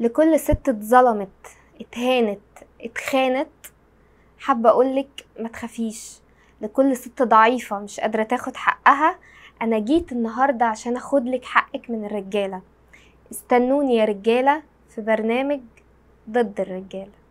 لكل ست اتظلمت اتهانت اتخانت حابة أقولك ما تخافيش لكل ست ضعيفة مش قادرة تاخد حقها أنا جيت النهاردة عشان أخدلك حقك من الرجالة استنوني يا رجالة في برنامج ضد الرجاله